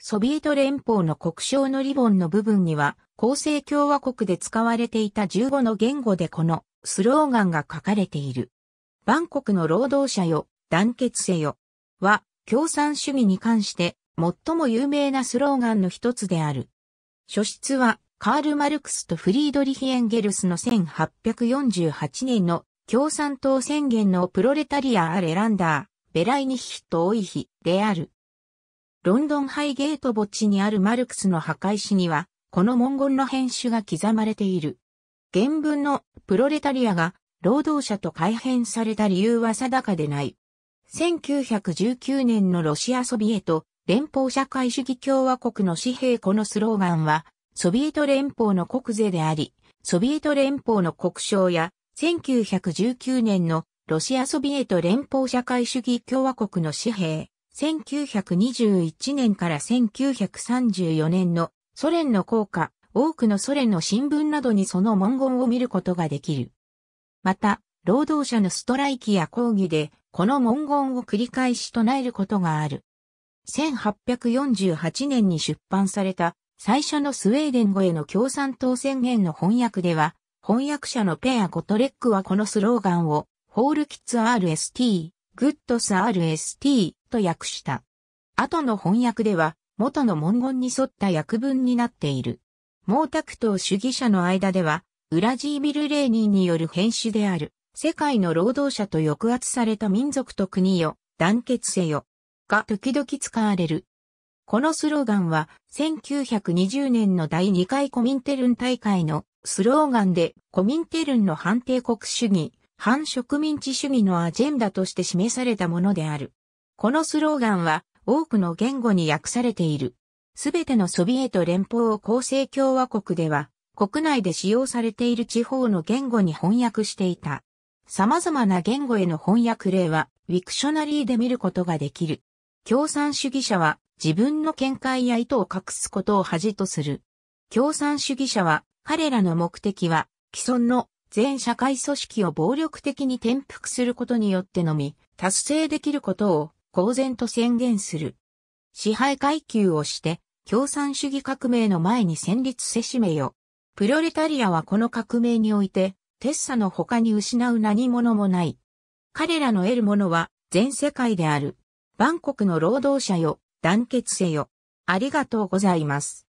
ソビエト連邦の国章のリボンの部分には、厚生共和国で使われていた15の言語でこのスローガンが書かれている。万国の労働者よ、団結せよ。は、共産主義に関して最も有名なスローガンの一つである。書出は、カール・マルクスとフリードリヒ・エンゲルスの1848年の共産党宣言のプロレタリア・アレランダー、ベライニヒとオイヒである。ロンドンハイゲート墓地にあるマルクスの墓石には、この文言の編集が刻まれている。原文のプロレタリアが労働者と改変された理由は定かでない。1919年のロシアソビエト連邦社会主義共和国の紙幣このスローガンは、ソビエト連邦の国税であり、ソビエト連邦の国章や、1919年のロシアソビエト連邦社会主義共和国の紙幣、1921年から1934年のソ連の効果、多くのソ連の新聞などにその文言を見ることができる。また、労働者のストライキや抗議で、この文言を繰り返し唱えることがある。1848年に出版された最初のスウェーデン語への共産党宣言の翻訳では、翻訳者のペアゴトレックはこのスローガンを、ホールキッズ RST、グッドス RST、と訳した。後の翻訳では、元の文言に沿った訳文になっている。毛沢東主義者の間では、ウラジービル・レーニンによる編集である、世界の労働者と抑圧された民族と国よ、団結せよ、が時々使われる。このスローガンは、1920年の第2回コミンテルン大会のスローガンで、コミンテルンの反帝国主義、反植民地主義のアジェンダとして示されたものである。このスローガンは多くの言語に訳されている。すべてのソビエト連邦を構成共和国では、国内で使用されている地方の言語に翻訳していた。様々な言語への翻訳例は、ウィクショナリーで見ることができる。共産主義者は、自分の見解や意図を隠すことを恥とする。共産主義者は、彼らの目的は、既存の全社会組織を暴力的に転覆することによってのみ、達成できることを公然と宣言する。支配階級をして、共産主義革命の前に戦立せしめよ。プロレタリアはこの革命において、テッサの他に失う何者もない。彼らの得るものは全世界である。バンコクの労働者よ、団結せよ。ありがとうございます。